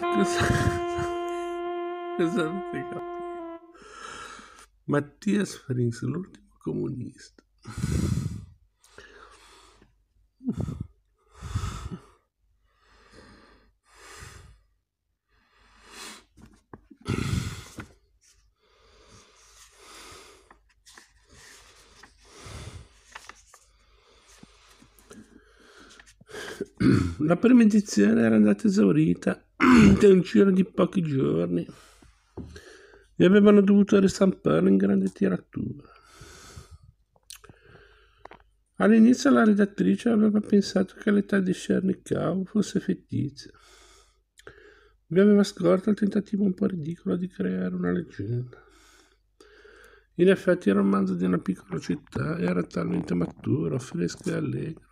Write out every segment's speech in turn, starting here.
Cosa... Cosa avete capito? Mattia l'ultimo comunista. La premedizione era andata esaurita nel giro di pochi giorni e avevano dovuto ristamparlo in grande tiratura. All'inizio la redattrice aveva pensato che l'età di Cernicau fosse fittizia. Mi aveva scorto il tentativo un po' ridicolo di creare una leggenda. In effetti il romanzo di una piccola città era talmente maturo, fresco e allegro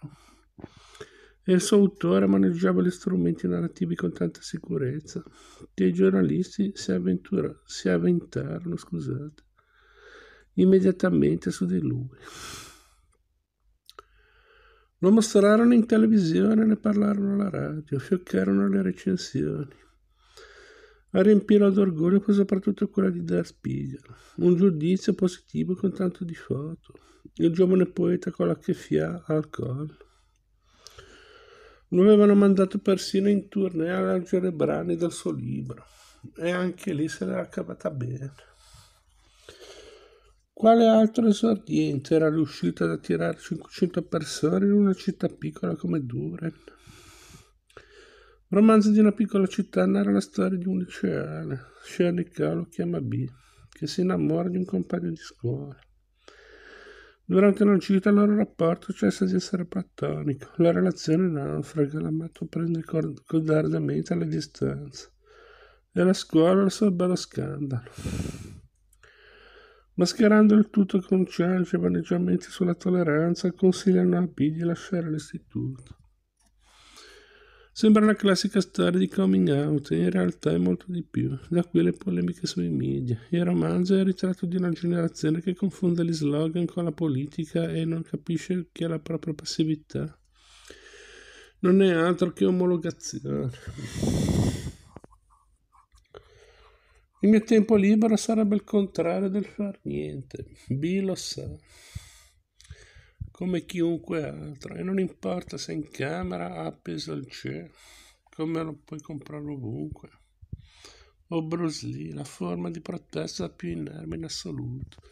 e il suo autore maneggiava gli strumenti narrativi con tanta sicurezza che i giornalisti si, si avventarono scusate, immediatamente su di lui. Lo mostrarono in televisione, ne parlarono alla radio, fioccarono le recensioni. A riempirlo d'orgoglio fu soprattutto quella di Dar Spiegel, un giudizio positivo con tanto di foto, il giovane poeta con la cheffia al collo. Lo avevano mandato persino in tournée a leggere brani del suo libro e anche lì se l'era cavata bene. Quale altro esordiente era riuscito ad attirare 500 persone in una città piccola come Duren? Romanzo di una piccola città narra la storia di un liceale, Shirley K. lo chiama B, che si innamora di un compagno di scuola. Durante la uscita il loro rapporto cessa di essere platonico, la relazione naufraga, l'amato prende codardamente le distanze e la scuola il suo bello scandalo. Mascherando il tutto con ciance e vaneggiamenti sulla tolleranza, consigliano a P di lasciare l'istituto. Sembra una classica storia di coming out, in realtà è molto di più, da qui le polemiche sui media. Il romanzo è il ritratto di una generazione che confonde gli slogan con la politica e non capisce chi è la propria passività non è altro che omologazione. Il mio tempo libero sarebbe il contrario del far niente, B lo sa come chiunque altro e non importa se in camera appeso il cielo, come lo puoi comprare ovunque. O Bruce Lee, la forma di protesta più inerme in assoluto.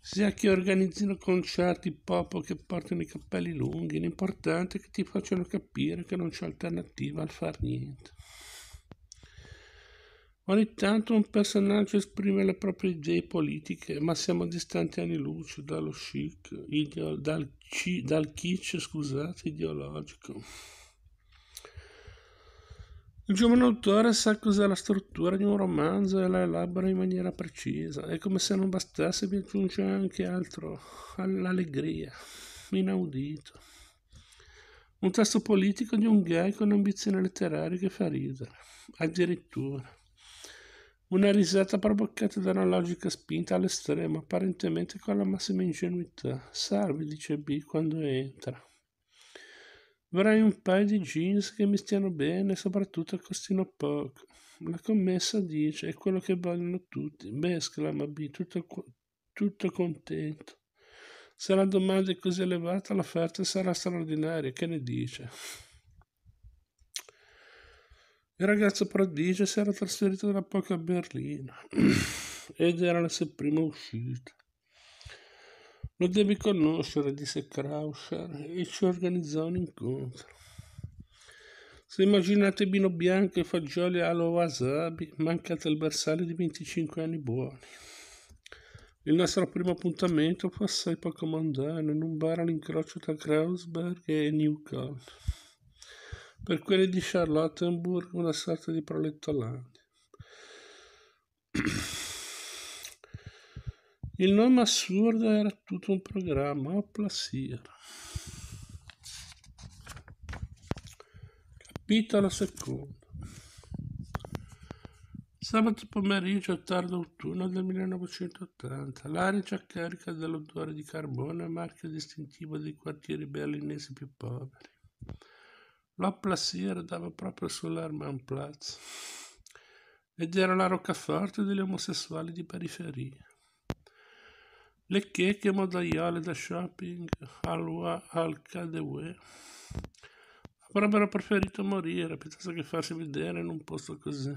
Sia che organizzino concerti pop o che portino i capelli lunghi, l'importante è che ti facciano capire che non c'è alternativa al far niente. Ogni tanto un personaggio esprime le proprie idee politiche, ma siamo distanti anni luce dallo chic, ideo, dal, ci, dal kitsch, scusate, ideologico. Il giovane autore sa cos'è la struttura di un romanzo e la elabora in maniera precisa. E come se non bastasse vi aggiunge anche altro, all'allegria, inaudito. Un testo politico di un gay con ambizioni letterarie che fa ridere, addirittura. Una risata provocata da una logica spinta all'estremo, apparentemente con la massima ingenuità. Salve, dice B quando entra. Vorrei un paio di jeans che mi stiano bene soprattutto costino poco. La commessa dice è quello che vogliono tutti. Beh, esclama B, tutto, tutto contento. Se la domanda è così elevata, l'offerta sarà straordinaria. Che ne dice? Il ragazzo prodigio si era trasferito da poco a Berlino ed era la sua prima uscita. Lo devi conoscere, disse Krauscher, e ci organizzò un incontro. Se immaginate vino bianco e fagioli allo wasabi, mancate il bersaglio di 25 anni buoni. Il nostro primo appuntamento fu assai poco mondano in un bar all'incrocio tra Krausberg e Newcastle per quelli di Charlottenburg una sorta di prolettolante. Il nome assurdo era tutto un programma, Oplasia. Capitolo secondo. Sabato pomeriggio, tardo autunno del 1980, l'aria carica dell'odore di carbone, marchio distintivo dei quartieri berlinesi più poveri. La Placiere dava proprio sull'Armanplatz ed era la roccaforte degli omosessuali di periferia. Le cheche modaiale da shopping al, al Cadewe avrebbero preferito morire piuttosto che farsi vedere in un posto così.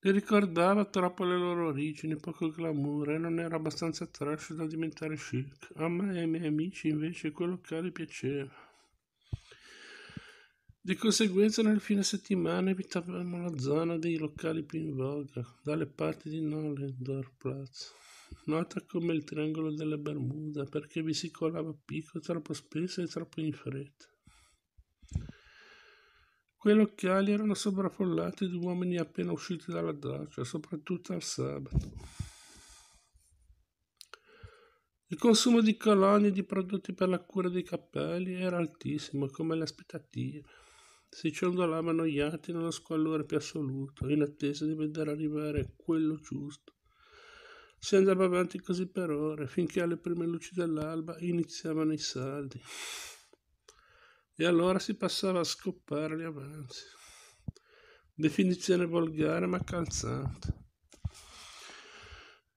Li ricordava troppo le loro origini, poco glamour e non era abbastanza trash da diventare chic. A me e ai miei amici invece quel locale piaceva. Di conseguenza nel fine settimana evitavamo la zona dei locali più in voga, dalle parti di Nollendorplatz, nota come il triangolo delle Bermuda, perché vi si colava a picco troppo spesso e troppo in fretta. Quei locali erano sovraffollati di uomini appena usciti dalla doccia, soprattutto al sabato. Il consumo di colonie e di prodotti per la cura dei capelli era altissimo, come le aspettative si ciondolavano ciondolava annoiati nello squallore più assoluto, in attesa di vedere arrivare quello giusto. Si andava avanti così per ore, finché alle prime luci dell'alba iniziavano i saldi. E allora si passava a scoppare gli avanzi. Definizione volgare ma calzante.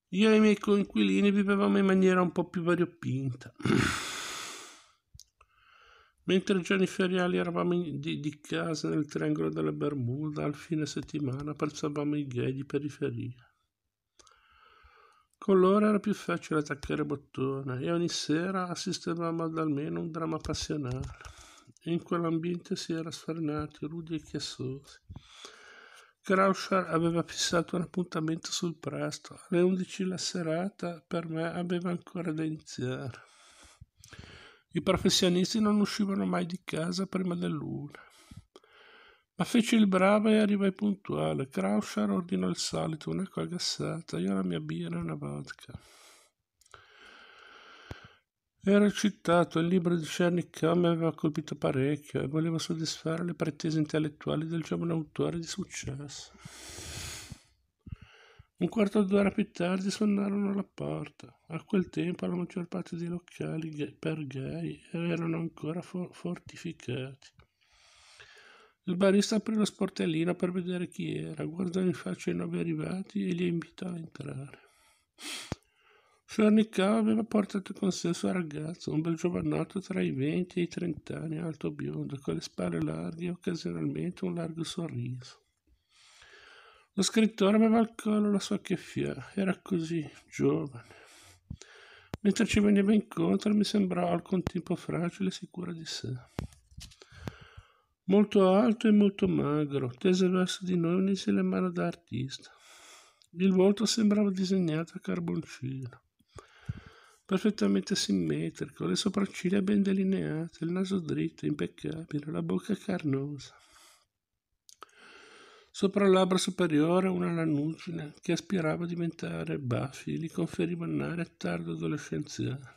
Io e i miei coinquilini vivevamo in maniera un po' più variopinta. Mentre i giorni feriali eravamo in, di, di, casa nel triangolo delle Bermuda, al fine settimana pensavamo i gay di periferia. Con loro era più facile attaccare bottone e ogni sera assistevamo ad almeno un dramma passionale. In quell'ambiente si era sfrenati, rudi e chiassosi. Croucher aveva fissato un appuntamento sul presto, alle 11 la serata per me aveva ancora da iniziare. I professionisti non uscivano mai di casa prima dell'una. Ma feci il bravo e arrivai puntuale. Krauscher ordinò il solito, un'acqua gassata, io la mia birra e una vodka. Ero eccitato, il libro di Cernicam Holmes aveva colpito parecchio e voleva soddisfare le pretese intellettuali del giovane autore di successo. Un quarto d'ora più tardi suonarono alla porta. A quel tempo la maggior parte dei locali per gay erano ancora for- fortificati. Il barista aprì lo sportellino per vedere chi era, guardò in faccia i nuovi arrivati e li invitò a entrare. Fernicava aveva portato con sé il suo ragazzo, un bel giovanotto tra i 20 e i 30 anni, alto biondo, con le spalle larghe e occasionalmente un largo sorriso. Lo scrittore aveva al collo la sua cheffia, era così giovane. Mentre ci veniva incontro mi sembrava al contempo fragile e sicura di sé. Molto alto e molto magro, tese verso di noi unisse le mani da artista. Il volto sembrava disegnato a carboncino perfettamente simmetrico, le sopracciglia ben delineate, il naso dritto, impeccabile, la bocca carnosa. Sopra il labbro superiore una lanugine che aspirava a diventare baffi gli conferiva un aria tardo adolescenziale.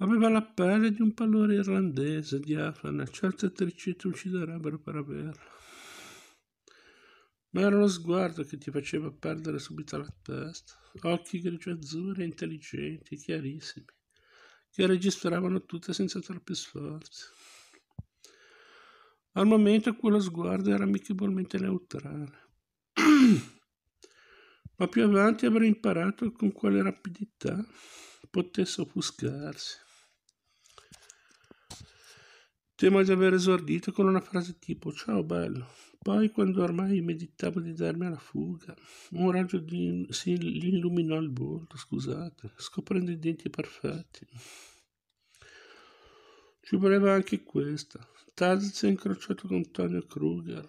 Aveva la pelle di un pallore irlandese, diafana, certe attricette ucciderebbero per averla. Ma era lo sguardo che ti faceva perdere subito la testa, occhi grigio-azzurri intelligenti, chiarissimi, che registravano tutte senza troppi sforzi. Al momento quello sguardo era amichevolmente neutrale. Ma più avanti avrei imparato con quale rapidità potesse offuscarsi. Temo di aver esordito con una frase tipo ciao bello. Poi, quando ormai meditavo di darmi alla fuga, un raggio di... si illuminò il volto, scusate, scoprendo i denti perfetti. Ci voleva anche questa, si è incrociato con Tonio Kruger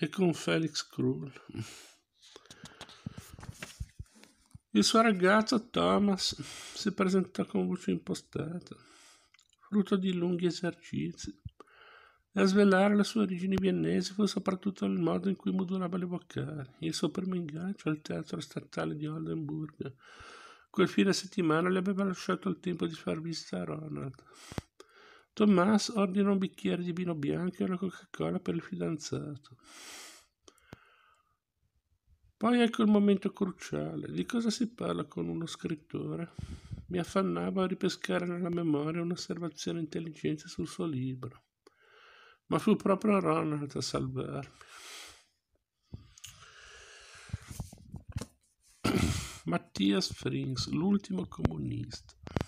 e con Felix Krull. Il suo ragazzo Thomas si presentò con voce impostata, frutto di lunghi esercizi, e a svelare le sue origini viennesi fu soprattutto il modo in cui modulava le vocali, il suo primo ingaggio al teatro statale di Oldenburg. Quel fine settimana gli aveva lasciato il tempo di far vista a Ronald. Tommaso ordina un bicchiere di vino bianco e una Coca-Cola per il fidanzato. Poi ecco il momento cruciale. Di cosa si parla con uno scrittore? Mi affannavo a ripescare nella memoria un'osservazione intelligente sul suo libro. Ma fu proprio Ronald a salvarmi. Mattias Frings, l'ultimo comunista.